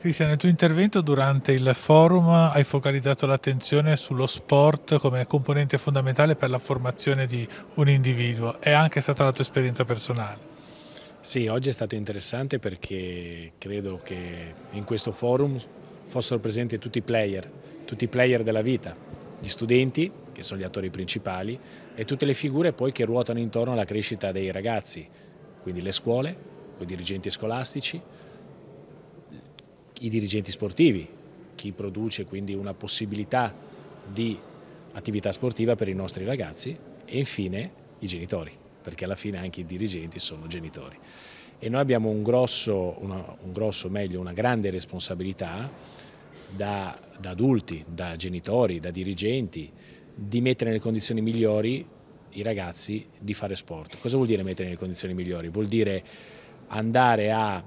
Cristian, nel tuo intervento durante il forum hai focalizzato l'attenzione sullo sport come componente fondamentale per la formazione di un individuo. È anche stata la tua esperienza personale. Sì, oggi è stato interessante perché credo che in questo forum fossero presenti tutti i player, tutti i player della vita, gli studenti, che sono gli attori principali, e tutte le figure poi che ruotano intorno alla crescita dei ragazzi, quindi le scuole, i dirigenti scolastici, i dirigenti sportivi, chi produce quindi una possibilità di attività sportiva per i nostri ragazzi e infine i genitori, perché alla fine anche i dirigenti sono genitori. E noi abbiamo un grosso, una, un grosso meglio, una grande responsabilità da, da adulti, da genitori, da dirigenti, di mettere nelle condizioni migliori i ragazzi di fare sport. Cosa vuol dire mettere nelle condizioni migliori? Vuol dire andare a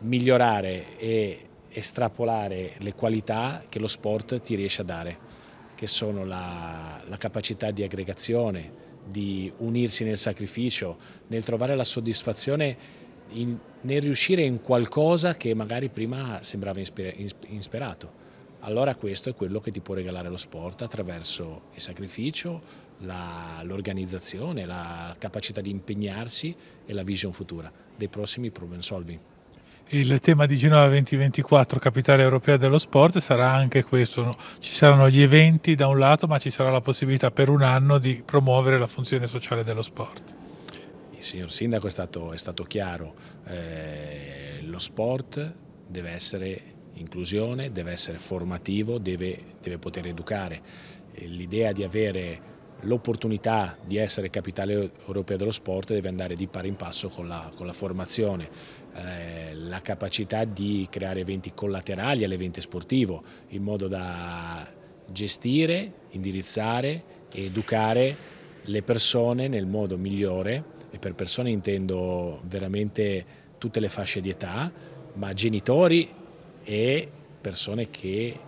migliorare e estrapolare le qualità che lo sport ti riesce a dare, che sono la, la capacità di aggregazione, di unirsi nel sacrificio, nel trovare la soddisfazione in, nel riuscire in qualcosa che magari prima sembrava insperato. Allora questo è quello che ti può regalare lo sport attraverso il sacrificio, l'organizzazione, la, la capacità di impegnarsi e la vision futura dei prossimi problem solving il tema di Genova 2024, capitale europea dello sport, sarà anche questo. Ci saranno gli eventi da un lato, ma ci sarà la possibilità per un anno di promuovere la funzione sociale dello sport. Il signor Sindaco è stato, è stato chiaro, eh, lo sport deve essere inclusione, deve essere formativo, deve, deve poter educare. L'idea di avere l'opportunità di essere capitale europea dello sport deve andare di pari in passo con la, con la formazione, eh, la capacità di creare eventi collaterali all'evento sportivo in modo da gestire, indirizzare e educare le persone nel modo migliore e per persone intendo veramente tutte le fasce di età, ma genitori e persone che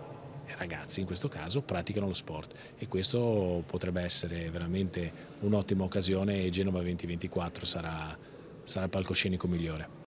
eh, ragazzi in questo caso praticano lo sport e questo potrebbe essere veramente un'ottima occasione e Genova 2024 sarà, sarà il palcoscenico migliore.